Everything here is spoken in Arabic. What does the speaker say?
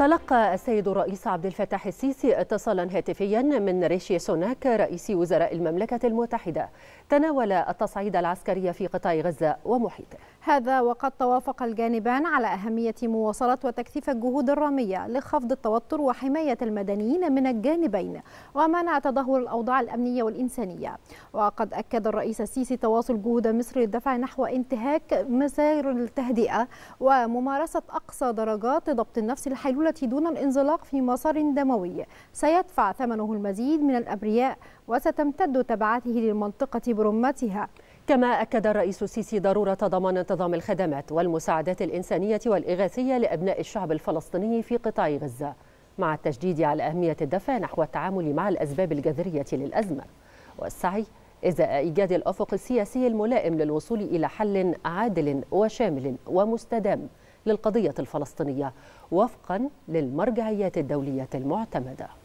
تلقى السيد الرئيس عبد الفتاح السيسي اتصالا هاتفيا من ريشي سوناك رئيس وزراء المملكة المتحدة تناول التصعيد العسكري في قطاع غزة ومحيطه هذا وقد توافق الجانبان على أهمية مواصلة وتكثيف الجهود الرامية لخفض التوتر وحماية المدنيين من الجانبين ومنع تدهور الأوضاع الأمنية والإنسانية وقد أكد الرئيس السيسي تواصل جهود مصر للدفع نحو انتهاك مسار التهدئة وممارسة أقصى درجات ضبط النفس الحيلولة دون الانزلاق في مسار دموي سيدفع ثمنه المزيد من الأبرياء وستمتد تبعاته للمنطقة برمتها كما أكد الرئيس السيسي ضرورة ضمان انتظام الخدمات والمساعدات الإنسانية والإغاثية لأبناء الشعب الفلسطيني في قطاع غزة مع التشديد على أهمية الدفع نحو التعامل مع الأسباب الجذرية للأزمة والسعي إزاء إيجاد الأفق السياسي الملائم للوصول إلى حل عادل وشامل ومستدام للقضية الفلسطينية وفقا للمرجعيات الدولية المعتمده